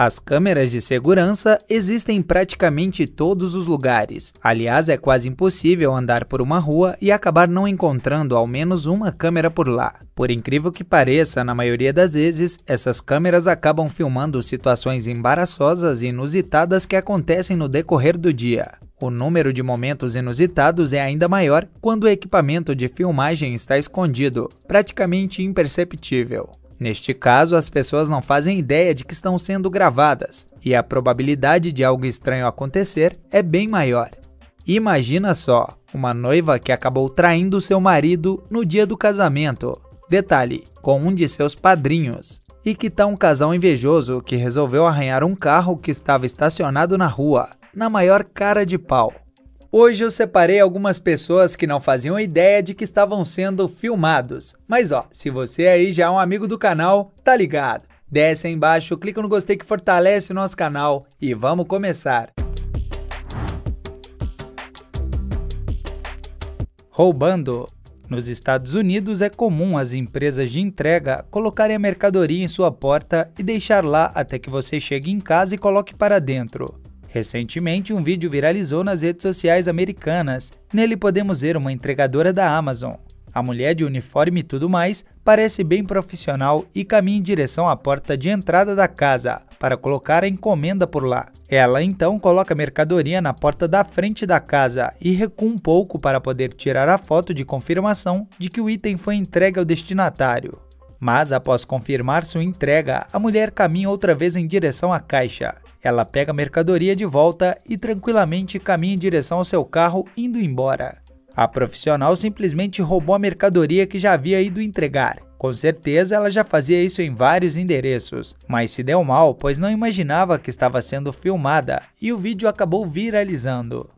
As câmeras de segurança existem em praticamente todos os lugares. Aliás, é quase impossível andar por uma rua e acabar não encontrando ao menos uma câmera por lá. Por incrível que pareça, na maioria das vezes, essas câmeras acabam filmando situações embaraçosas e inusitadas que acontecem no decorrer do dia. O número de momentos inusitados é ainda maior quando o equipamento de filmagem está escondido, praticamente imperceptível. Neste caso, as pessoas não fazem ideia de que estão sendo gravadas, e a probabilidade de algo estranho acontecer é bem maior. Imagina só, uma noiva que acabou traindo seu marido no dia do casamento. Detalhe, com um de seus padrinhos. E que tá um casal invejoso que resolveu arranhar um carro que estava estacionado na rua, na maior cara de pau. Hoje eu separei algumas pessoas que não faziam ideia de que estavam sendo filmados. Mas ó, se você aí já é um amigo do canal, tá ligado. Desce aí embaixo, clica no gostei que fortalece o nosso canal e vamos começar. Roubando. Nos Estados Unidos é comum as empresas de entrega colocarem a mercadoria em sua porta e deixar lá até que você chegue em casa e coloque para dentro. Recentemente, um vídeo viralizou nas redes sociais americanas. Nele podemos ver uma entregadora da Amazon. A mulher de uniforme e tudo mais parece bem profissional e caminha em direção à porta de entrada da casa para colocar a encomenda por lá. Ela então coloca a mercadoria na porta da frente da casa e recua um pouco para poder tirar a foto de confirmação de que o item foi entregue ao destinatário. Mas após confirmar sua entrega, a mulher caminha outra vez em direção à caixa. Ela pega a mercadoria de volta e tranquilamente caminha em direção ao seu carro, indo embora. A profissional simplesmente roubou a mercadoria que já havia ido entregar. Com certeza ela já fazia isso em vários endereços, mas se deu mal pois não imaginava que estava sendo filmada e o vídeo acabou viralizando.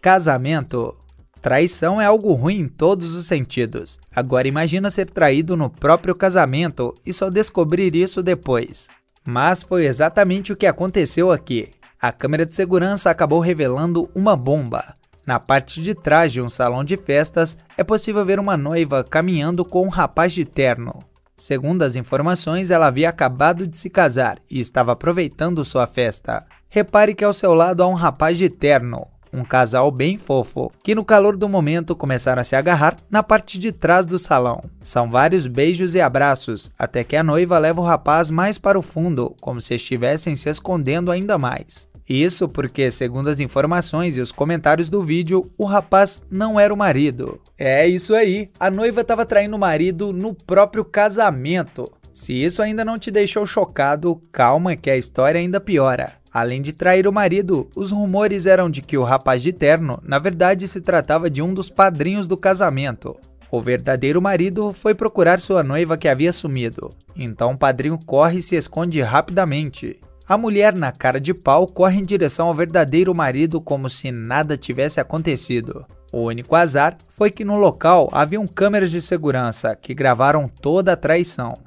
Casamento Traição é algo ruim em todos os sentidos. Agora imagina ser traído no próprio casamento e só descobrir isso depois. Mas foi exatamente o que aconteceu aqui. A câmera de segurança acabou revelando uma bomba. Na parte de trás de um salão de festas, é possível ver uma noiva caminhando com um rapaz de terno. Segundo as informações, ela havia acabado de se casar e estava aproveitando sua festa. Repare que ao seu lado há um rapaz de terno um casal bem fofo, que no calor do momento começaram a se agarrar na parte de trás do salão. São vários beijos e abraços, até que a noiva leva o rapaz mais para o fundo, como se estivessem se escondendo ainda mais. Isso porque, segundo as informações e os comentários do vídeo, o rapaz não era o marido. É isso aí, a noiva estava traindo o marido no próprio casamento. Se isso ainda não te deixou chocado, calma que a história ainda piora. Além de trair o marido, os rumores eram de que o rapaz de terno, na verdade, se tratava de um dos padrinhos do casamento. O verdadeiro marido foi procurar sua noiva que havia sumido. Então o padrinho corre e se esconde rapidamente. A mulher, na cara de pau, corre em direção ao verdadeiro marido como se nada tivesse acontecido. O único azar foi que no local haviam câmeras de segurança que gravaram toda a traição.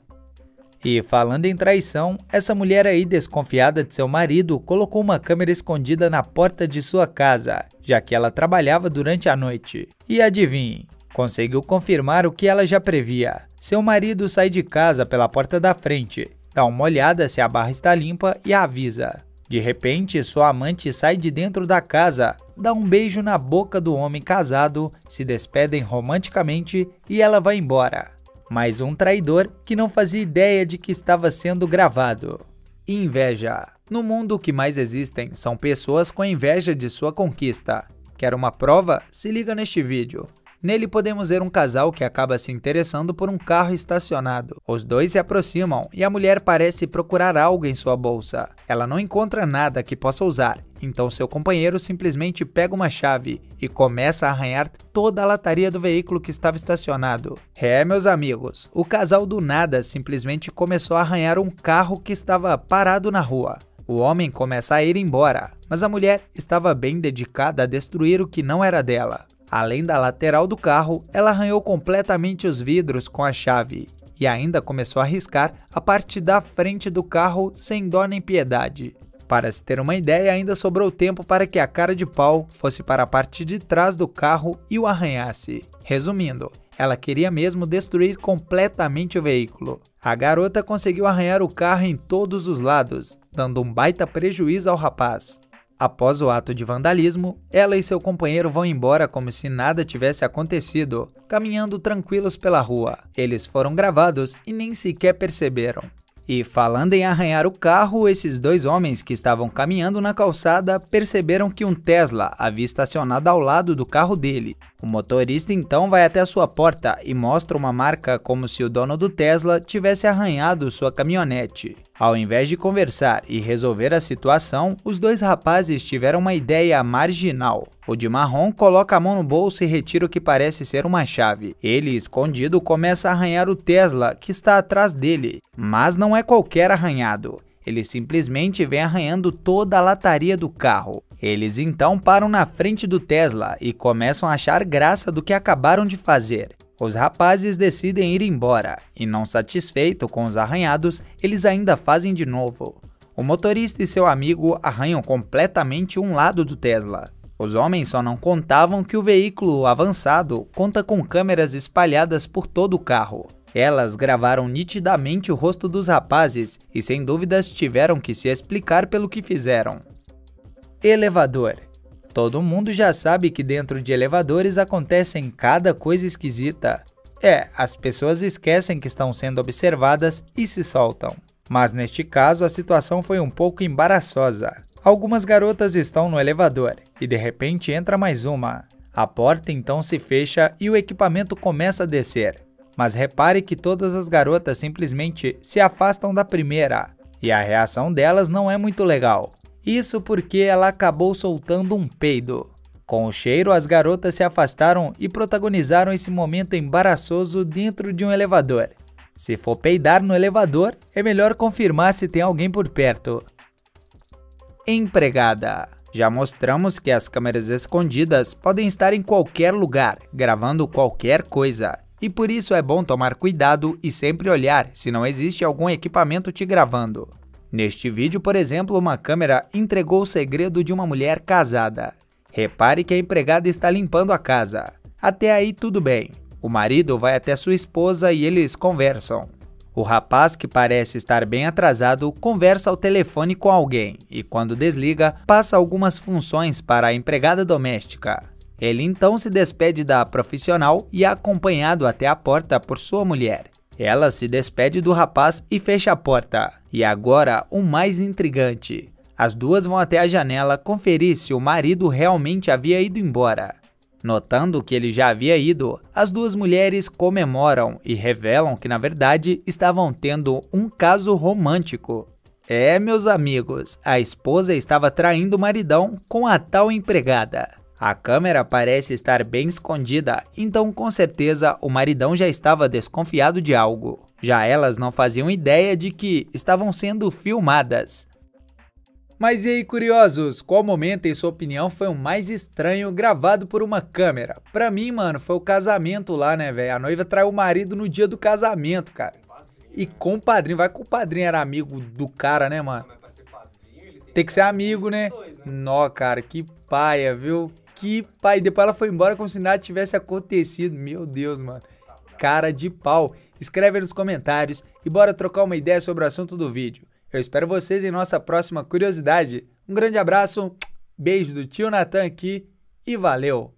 E falando em traição, essa mulher aí desconfiada de seu marido colocou uma câmera escondida na porta de sua casa, já que ela trabalhava durante a noite. E adivinhe, conseguiu confirmar o que ela já previa. Seu marido sai de casa pela porta da frente, dá uma olhada se a barra está limpa e avisa. De repente, sua amante sai de dentro da casa, dá um beijo na boca do homem casado, se despedem romanticamente e ela vai embora mas um traidor que não fazia ideia de que estava sendo gravado. Inveja. No mundo o que mais existem são pessoas com inveja de sua conquista. Quer uma prova? Se liga neste vídeo. Nele podemos ver um casal que acaba se interessando por um carro estacionado. Os dois se aproximam e a mulher parece procurar algo em sua bolsa. Ela não encontra nada que possa usar, então seu companheiro simplesmente pega uma chave e começa a arranhar toda a lataria do veículo que estava estacionado. É, meus amigos, o casal do nada simplesmente começou a arranhar um carro que estava parado na rua. O homem começa a ir embora, mas a mulher estava bem dedicada a destruir o que não era dela. Além da lateral do carro, ela arranhou completamente os vidros com a chave e ainda começou a riscar a parte da frente do carro sem dó nem piedade. Para se ter uma ideia, ainda sobrou tempo para que a cara de pau fosse para a parte de trás do carro e o arranhasse. Resumindo, ela queria mesmo destruir completamente o veículo. A garota conseguiu arranhar o carro em todos os lados, dando um baita prejuízo ao rapaz. Após o ato de vandalismo, ela e seu companheiro vão embora como se nada tivesse acontecido, caminhando tranquilos pela rua. Eles foram gravados e nem sequer perceberam. E falando em arranhar o carro, esses dois homens que estavam caminhando na calçada perceberam que um Tesla havia estacionado ao lado do carro dele. O motorista então vai até sua porta e mostra uma marca como se o dono do Tesla tivesse arranhado sua caminhonete. Ao invés de conversar e resolver a situação, os dois rapazes tiveram uma ideia marginal. O de marrom coloca a mão no bolso e retira o que parece ser uma chave. Ele, escondido, começa a arranhar o Tesla, que está atrás dele. Mas não é qualquer arranhado. Ele simplesmente vem arranhando toda a lataria do carro. Eles então param na frente do Tesla e começam a achar graça do que acabaram de fazer. Os rapazes decidem ir embora, e não satisfeito com os arranhados, eles ainda fazem de novo. O motorista e seu amigo arranham completamente um lado do Tesla. Os homens só não contavam que o veículo avançado conta com câmeras espalhadas por todo o carro. Elas gravaram nitidamente o rosto dos rapazes e sem dúvidas tiveram que se explicar pelo que fizeram. Elevador Todo mundo já sabe que dentro de elevadores acontecem cada coisa esquisita. É, as pessoas esquecem que estão sendo observadas e se soltam. Mas neste caso a situação foi um pouco embaraçosa. Algumas garotas estão no elevador e de repente entra mais uma. A porta então se fecha e o equipamento começa a descer. Mas repare que todas as garotas simplesmente se afastam da primeira e a reação delas não é muito legal. Isso porque ela acabou soltando um peido. Com o cheiro, as garotas se afastaram e protagonizaram esse momento embaraçoso dentro de um elevador. Se for peidar no elevador, é melhor confirmar se tem alguém por perto. Empregada. Já mostramos que as câmeras escondidas podem estar em qualquer lugar, gravando qualquer coisa. E por isso é bom tomar cuidado e sempre olhar se não existe algum equipamento te gravando. Neste vídeo, por exemplo, uma câmera entregou o segredo de uma mulher casada. Repare que a empregada está limpando a casa. Até aí tudo bem. O marido vai até sua esposa e eles conversam. O rapaz, que parece estar bem atrasado, conversa ao telefone com alguém e, quando desliga, passa algumas funções para a empregada doméstica. Ele então se despede da profissional e é acompanhado até a porta por sua mulher. Ela se despede do rapaz e fecha a porta. E agora, o mais intrigante. As duas vão até a janela conferir se o marido realmente havia ido embora. Notando que ele já havia ido, as duas mulheres comemoram e revelam que na verdade estavam tendo um caso romântico. É, meus amigos, a esposa estava traindo o maridão com a tal empregada. A câmera parece estar bem escondida, então com certeza o maridão já estava desconfiado de algo. Já elas não faziam ideia de que estavam sendo filmadas. Mas e aí, curiosos, qual momento, em sua opinião, foi o mais estranho gravado por uma câmera? Pra mim, mano, foi o casamento lá, né, velho? A noiva traiu o marido no dia do casamento, cara. E com o padrinho, vai que o padrinho era amigo do cara, né, mano? Tem que ser amigo, né? Nó, cara, que paia, viu? que pai. Depois ela foi embora como se nada tivesse acontecido. Meu Deus, mano. Cara de pau. Escreve nos comentários e bora trocar uma ideia sobre o assunto do vídeo. Eu espero vocês em nossa próxima curiosidade. Um grande abraço, beijo do tio Natan aqui e valeu!